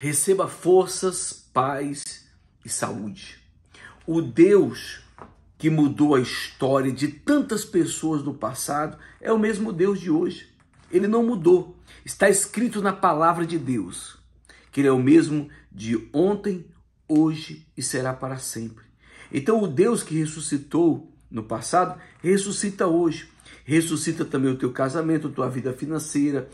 Receba forças, paz e saúde. O Deus que mudou a história de tantas pessoas no passado é o mesmo Deus de hoje. Ele não mudou. Está escrito na palavra de Deus que ele é o mesmo de ontem, hoje e será para sempre. Então, o Deus que ressuscitou no passado ressuscita hoje. Ressuscita também o teu casamento, tua vida financeira,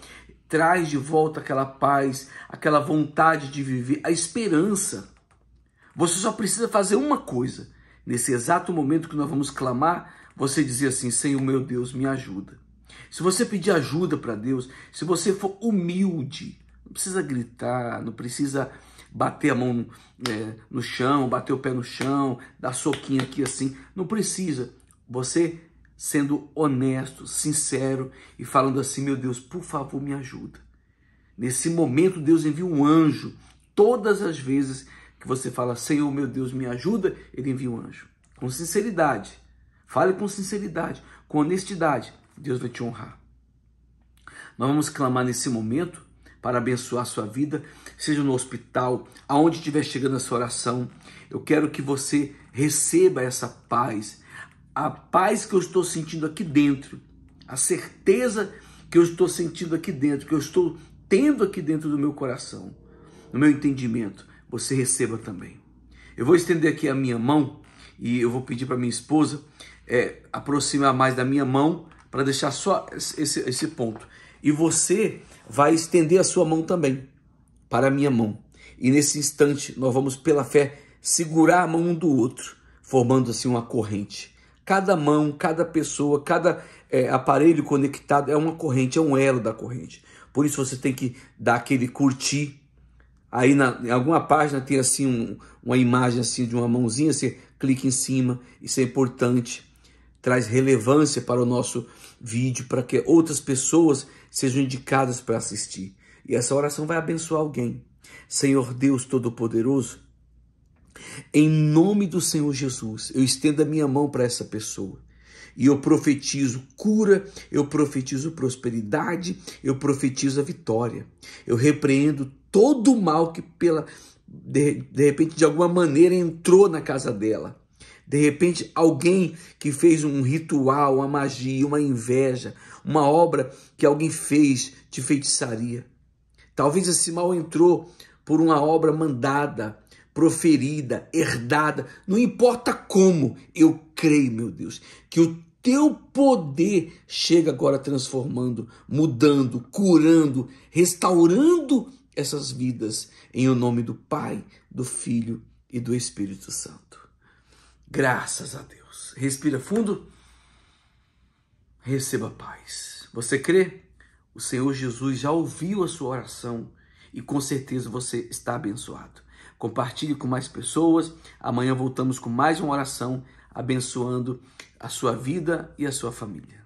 traz de volta aquela paz, aquela vontade de viver, a esperança. Você só precisa fazer uma coisa. Nesse exato momento que nós vamos clamar, você dizer assim: Senhor meu Deus, me ajuda. Se você pedir ajuda para Deus, se você for humilde, não precisa gritar, não precisa bater a mão no, é, no chão, bater o pé no chão, dar soquinho aqui assim, não precisa. Você sendo honesto, sincero e falando assim: meu Deus, por favor, me ajuda. Nesse momento, Deus envia um anjo. Todas as vezes que você fala, Senhor, meu Deus, me ajuda, ele envia um anjo. Com sinceridade. Fale com sinceridade, com honestidade. Deus vai te honrar. Nós vamos clamar nesse momento para abençoar a sua vida, seja no hospital, aonde estiver chegando a sua oração. Eu quero que você receba essa paz, a paz que eu estou sentindo aqui dentro, a certeza que eu estou sentindo aqui dentro, que eu estou tendo aqui dentro do meu coração, no meu entendimento, você receba também. Eu vou estender aqui a minha mão e eu vou pedir para minha esposa é, aproximar mais da minha mão para deixar só esse, esse ponto. E você vai estender a sua mão também para a minha mão. E nesse instante nós vamos, pela fé, segurar a mão um do outro, formando assim uma corrente. Cada mão, cada pessoa, cada é, aparelho conectado é uma corrente, é um elo da corrente. Por isso você tem que dar aquele curtir. Aí na, em alguma página tem assim um, uma imagem assim de uma mãozinha, você clica em cima, isso é importante. Traz relevância para o nosso vídeo, para que outras pessoas sejam indicadas para assistir. E essa oração vai abençoar alguém. Senhor Deus Todo-Poderoso, em nome do Senhor Jesus, eu estendo a minha mão para essa pessoa. E eu profetizo cura, eu profetizo prosperidade, eu profetizo a vitória. Eu repreendo todo o mal que pela de, de repente de alguma maneira entrou na casa dela. De repente, alguém que fez um ritual, uma magia, uma inveja, uma obra que alguém fez de feitiçaria. Talvez esse mal entrou por uma obra mandada, proferida, herdada, não importa como, eu creio, meu Deus, que o teu poder chega agora transformando, mudando, curando, restaurando essas vidas em o nome do Pai, do Filho e do Espírito Santo. Graças a Deus. Respira fundo. Receba paz. Você crê? O Senhor Jesus já ouviu a sua oração e com certeza você está abençoado compartilhe com mais pessoas. Amanhã voltamos com mais uma oração abençoando a sua vida e a sua família.